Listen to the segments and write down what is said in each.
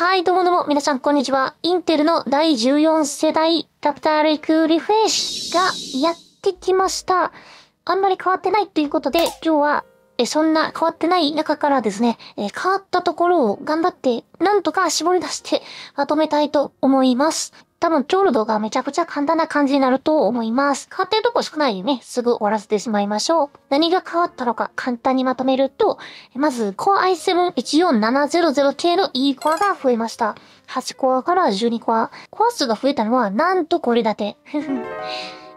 はい、どうもどうも、皆さん、こんにちは。インテルの第14世代ラプターレクリフレッシュがやってきました。あんまり変わってないということで、今日はえそんな変わってない中からですね、え変わったところを頑張って、なんとか絞り出してまとめたいと思います。多分、チョールドがめちゃくちゃ簡単な感じになると思います。変わってるとこ少ないでね、すぐ終わらせてしまいましょう。何が変わったのか簡単にまとめると、まず、Core i7-14700 系の E コアが増えました。8コアから12コア。コア数が増えたのは、なんとこれだて。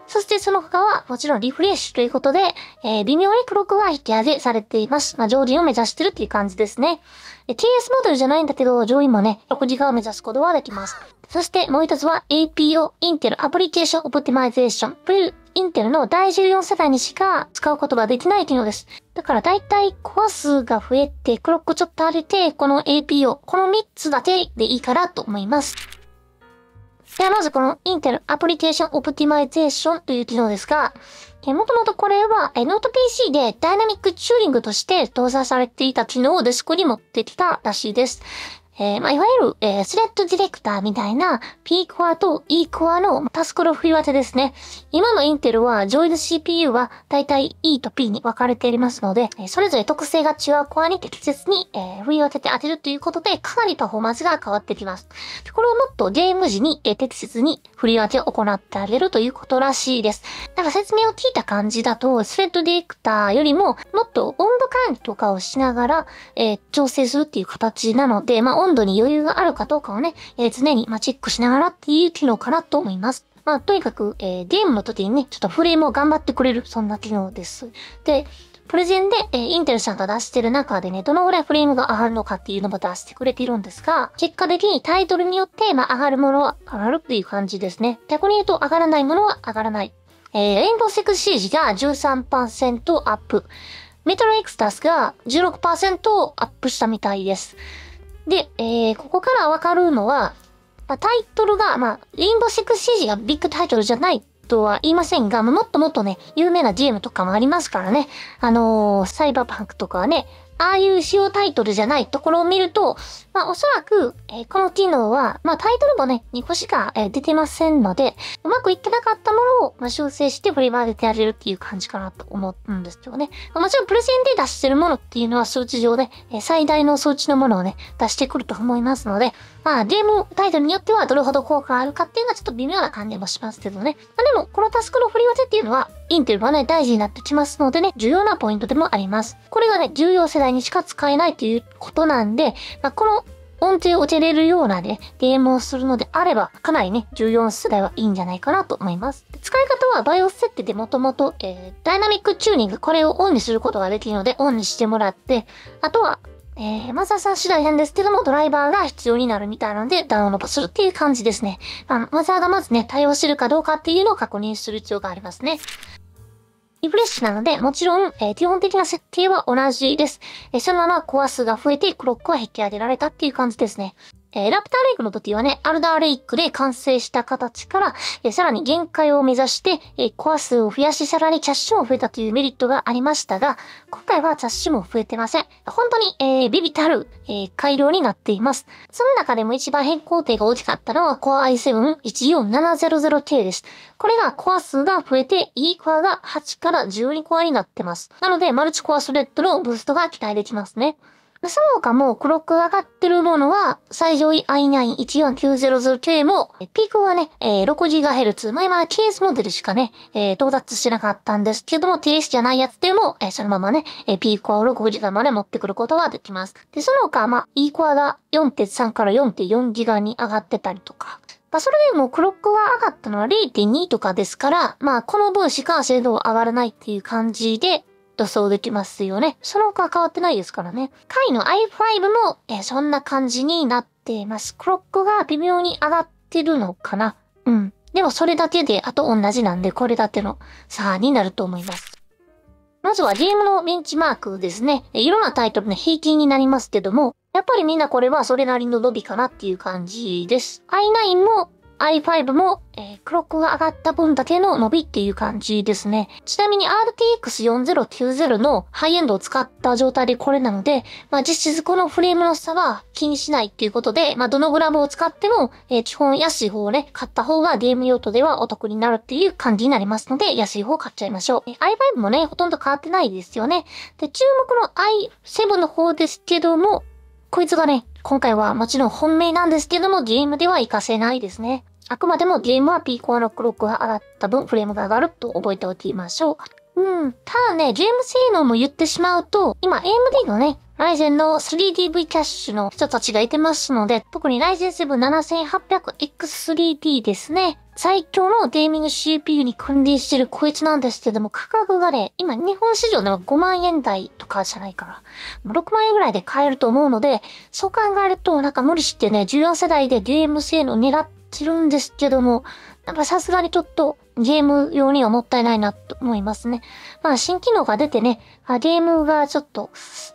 そしてその他はもちろんリフレッシュということで、えー、微妙にクロックが引き上げされています。まあ、上陣を目指してるっていう感じですね。TS モデルじゃないんだけど、上位もね、6時間を目指すことはできます。そしてもう一つは APO、インテルアプリケーションオプティマイゼーションというインテルの第14世代にしか使うことができない機能です。だからだいたいコア数が増えて、クロックちょっと上げて、この APO、この3つだけでいいかなと思います。ではまずこのインテルアプリケーションオプティマイゼーションという機能ですが、もともとこれはノート PC でダイナミックチューリングとして搭載されていた機能をデスクに持ってきたらしいです。えー、まあ、いわゆる、えー、スレッドディレクターみたいな P コアと E コアのタスクの振り分けですね。今のインテルは、ジョイズ CPU は大体 E と P に分かれていますので、それぞれ特性が違うコアに適切に、えー、振り分けて当てるということで、かなりパフォーマンスが変わってきます。これをもっとゲーム時に、えー、適切に振り分けを行ってあげるということらしいです。なんか説明を聞いた感じだと、スレッドディレクターよりも、もっと温度関ンとかをしながら、えー、調整するっていう形なので、まあ、温度に余裕があるかどうかをね、えー、常に、まあ、チェックしながらっていう機能かなと思います。まあ、とにかく、えー、ゲームの時にね、ちょっとフレームを頑張ってくれる、そんな機能です。で、プレゼンで、えー、インテルさんが出してる中でね、どのぐらいフレームが上がるのかっていうのも出してくれているんですが、結果的にタイトルによって、まあ、上がるものは上がるっていう感じですね。逆に言うと、上がらないものは上がらない。えー、レインボーセクシージが13%アップ。メトロエクスタスが16%アップしたみたいです。で、えー、ここからわかるのは、まあ、タイトルが、まあ、ンボシックス CG がビッグタイトルじゃないとは言いませんが、もっともっとね、有名なゲームとかもありますからね。あのー、サイバーパンクとかはね、ああいう主要タイトルじゃないところを見ると、まあおそらく、えー、この機能は、まあタイトルもね、2個しか、えー、出てませんので、うまくいってなかったものを、まあ、修正して振り回げてやれるっていう感じかなと思うんですけどね。まあ、もちろんプレゼンで出してるものっていうのは数値上で、えー、最大の数値のものをね、出してくると思いますので、まあ、ゲームタイトルによってはどれほど効果があるかっていうのはちょっと微妙な感じもしますけどね。まあ、でも、このタスクの振り分けっていうのは、インテルはね、大事になってきますのでね、重要なポイントでもあります。これがね、重要世代にしか使えないということなんで、まあ、この音程を落てれるようなね、ゲームをするのであれば、かなりね、14世代はいいんじゃないかなと思います。使い方は BIOS 設定でもともと、えー、ダイナミックチューニング、これをオンにすることができるので、オンにしてもらって、あとは、えー、まずはん次第編ですけども、ドライバーが必要になるみたいなので、ダウンロードするっていう感じですね。まあ、マザーがまずね、対応してるかどうかっていうのを確認する必要がありますね。リフレッシュなので、もちろん、えー、基本的な設定は同じです。えー、そのままコア数が増えて、クロックは引き上げられたっていう感じですね。えー、ラプターレイクの時はね、アルダーレイクで完成した形から、えー、さらに限界を目指して、えー、コア数を増やし、さらにキャッシュも増えたというメリットがありましたが、今回はキャッシュも増えてません。本当に、えー、ビビたる、えー、改良になっています。その中でも一番変更点が大きかったのは、コア i7-14700K です。これがコア数が増えて、E コアが8から12コアになってます。なので、マルチコアスレッドのブーストが期待できますね。その他もクロックが上がってるものは、最上位 i9-14900K も、ピークはね、えー、6GHz、まあ今 TS モデルしかね、えー、到達してなかったんですけども、TS じゃないやつでも、えー、そのままね、えー、ピークは6 g まで持ってくることができます。で、その他、まあ、E コアが4.3から 4.4GB に上がってたりとか、まあ、それでもクロックが上がったのは0.2とかですから、まあ、この分しか精度上がらないっていう感じで、塗装できますよね。その他変わってないですからね。回の i5 も、えそんな感じになっています。クロックが微妙に上がってるのかなうん。でもそれだけで、あと同じなんで、これだけの差になると思います。まずはゲームのベンチマークですね。いろんなタイトルの平均になりますけども、やっぱりみんなこれはそれなりの伸びかなっていう感じです。i9 も i5 も、えー、クロックが上がった分だけの伸びっていう感じですね。ちなみに RTX4090 のハイエンドを使った状態でこれなので、まあ実質このフレームの差は気にしないっていうことで、まあどのグラムを使っても、えー、基本安い方をね、買った方がゲーム用途ではお得になるっていう感じになりますので、安い方を買っちゃいましょう。え i5 もね、ほとんど変わってないですよね。で、注目の i7 の方ですけども、こいつがね、今回はもちろん本命なんですけども、ゲームでは活かせないですね。あくまでもゲームはピーコアのクロックが上がった分、フレームが上がると覚えておきましょう。うん。ただね、ゲーム性能も言ってしまうと、今 AMD のね、ライゼンの 3DV キャッシュの人たちがいてますので、特にライゼン 77800X3D ですね。最強のゲーミング CPU に君臨してるこいつなんですけども、価格がね、今日本市場では5万円台とかじゃないから、6万円ぐらいで買えると思うので、そう考えるとなんか無理してね、14世代でゲーム性能狙ってきるんですけども、なんかさすがにちょっとゲーム用にはもったいないなと思いますね。まあ新機能が出てね、あゲームがちょっと、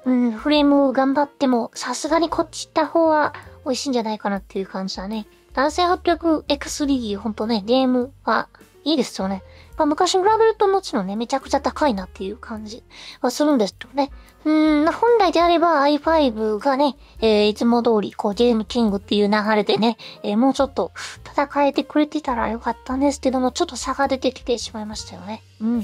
うん、フレーム頑張っても、さすがにこっち行った方は美味しいんじゃないかなっていう感じだね。男性 800X3 本当ね、ゲームはいいですよね。まあ、昔に比べるともちろんね、めちゃくちゃ高いなっていう感じはするんですけどね。うん、まあ、本来であれば i5 がね、えー、いつも通り、こう、ゲームキングっていう流れでね、えー、もうちょっと戦えてくれてたらよかったんですけども、ちょっと差が出てきてしまいましたよね。うん。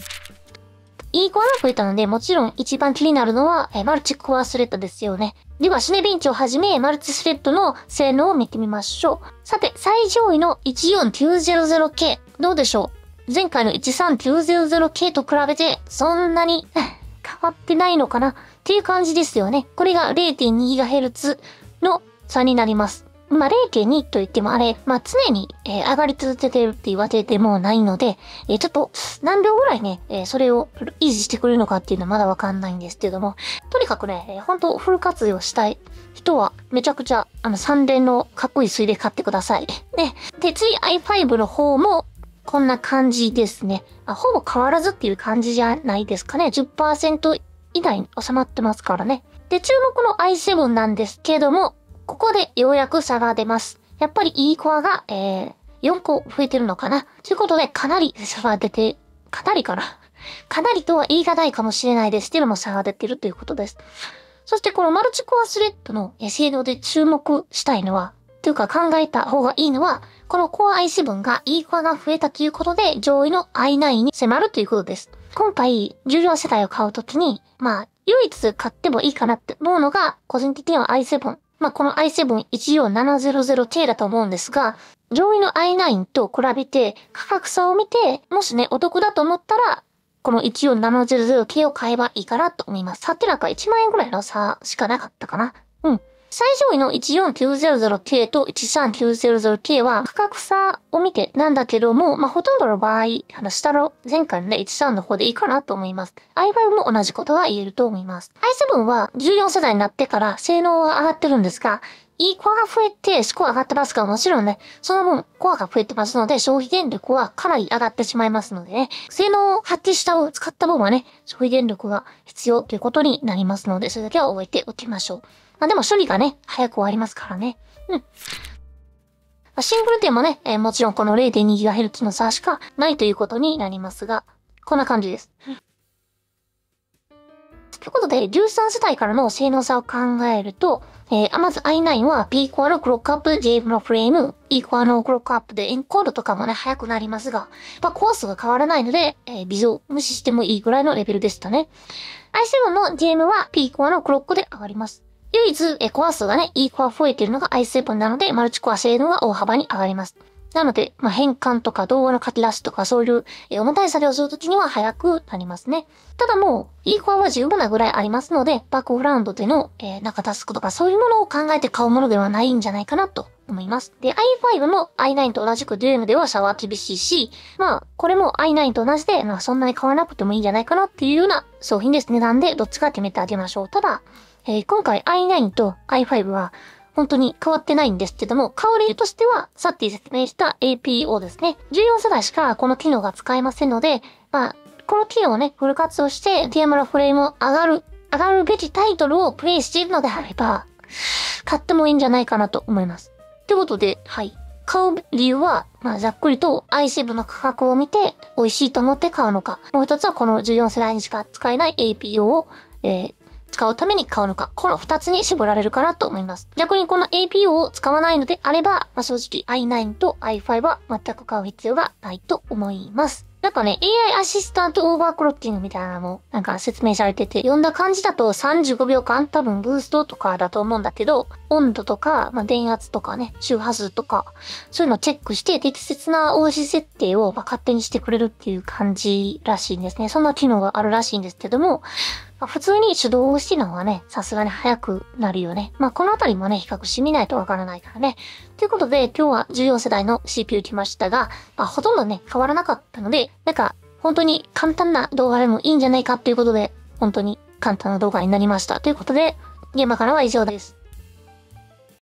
いい子は増えいたので、もちろん一番気になるのは、えー、マルチコアスレッドですよね。では、シネビンチをはじめ、マルチスレッドの性能を見てみましょう。さて、最上位の 14900K。どうでしょう前回の 13900K と比べて、そんなに 変わってないのかなっていう感じですよね。これが 0.2GHz の差になります。まあ、0.2と言ってもあれ、まあ、常に、えー、上がり続けてるって言われでもないので、えー、ちょっと何秒ぐらいね、えー、それを維持してくれるのかっていうのはまだわかんないんですけども、とにかくね、えー、本当フル活用したい人はめちゃくちゃ、あの、3連のかっこいい水で買ってください。ね。で、次 i5 の方も、こんな感じですね。あ、ほぼ変わらずっていう感じじゃないですかね。10%以内に収まってますからね。で、注目の i7 なんですけども、ここでようやく差が出ます。やっぱり E コアが、えー、4個増えてるのかな。ということで、かなり 差が出て、かなりかな。かなりとは言い難いかもしれないですけども、差が出てるということです。そしてこのマルチコアスレッドの性能で注目したいのは、というか考えた方がいいのは、このコア I 7がいいコアが増えたということで上位の I9 に迫るということです。今回、重量世代を買うときに、まあ、唯一買ってもいいかなって思うのが、個人的には i7。まあ、この i 7 1 4 7 0 0 k だと思うんですが、上位の i9 と比べて価格差を見て、もしね、お得だと思ったら、この1 4 7 0 0 k を買えばいいかなと思います。さてなんか1万円ぐらいの差しかなかったかな。うん。最上位の 14900K と 13900K は価格差を見てなんだけども、まあ、ほとんどの場合、あの、下の前回のね、13の方でいいかなと思います。i5 も同じことが言えると思います。i7 は14世代になってから性能は上がってるんですが、いいコアが増えてスコア上がってますから、もちろんね、その分コアが増えてますので、消費電力はかなり上がってしまいますのでね、性能を発揮したを使った分はね、消費電力が必要ということになりますので、それだけは覚えておきましょう。まあでも処理がね、早く終わりますからね。うん。シングル点もね、えー、もちろんこの 0.2GHz の差しかないということになりますが、こんな感じです。ということで、13世代からの性能差を考えると、えー、まず i9 は p コアのクロックアップ、J のフレーム、E コアのクロックアップでエンコードとかもね、早くなりますが、まあ、コースが変わらないので、えー、微増無視してもいいぐらいのレベルでしたね。i7 の GM は P コアのクロックで上がります。唯一、えー、コア数がね、E コア増えているのが i7 なので、マルチコア性能が大幅に上がります。なので、まあ、変換とか動画の書き出しとかそういう、えー、重たい作業をするときには早くなりますね。ただもう、いい子は十分なぐらいありますので、バックグラウンドでの、えー、中タスクとかそういうものを考えて買うものではないんじゃないかなと思います。で、i5 も i9 と同じく DUM ではシャワー厳しいし、まあ、これも i9 と同じで、まあ、そんなに買わなくてもいいんじゃないかなっていうような商品です値段で、どっちか決めてあげましょう。ただ、えー、今回 i9 と i5 は、本当に変わってないんですけども、香りとしては、さっき説明した APO ですね。14世代しかこの機能が使えませんので、まあ、この機能をね、フル活用して、ティアマラフレームを上がる、上がるべきタイトルをプレイしているのであれば、買ってもいいんじゃないかなと思います。ってことで、はい。買う理由は、まあ、ざっくりと ICV の価格を見て、美味しいと思って買うのか。もう一つはこの14世代にしか使えない APO を、えー、使うために買うのか、この2つに絞られるかなと思います。逆にこの APU を使わないのであれば、まあ、正直 i9 と i5 は全く買う必要がないと思います。なんかね、AI アシスタントオーバークロッキングみたいなのも、なんか説明されてて、読んだ感じだと35秒間、多分ブーストとかだと思うんだけど、温度とか、まあ、電圧とかね、周波数とか、そういうのをチェックして、適切な o 子設定を、ま勝手にしてくれるっていう感じらしいんですね。そんな機能があるらしいんですけども、ま普通に手動をしてのはね、さすがに早くなるよね。まあ、このあたりもね、比較してみないとわからないからね。ということで、今日は14世代の CPU 来ましたが、まあ、ほとんどね、変わらなかったので、なんか、本当に簡単な動画でもいいんじゃないかということで、本当に簡単な動画になりました。ということで、現場からは以上です。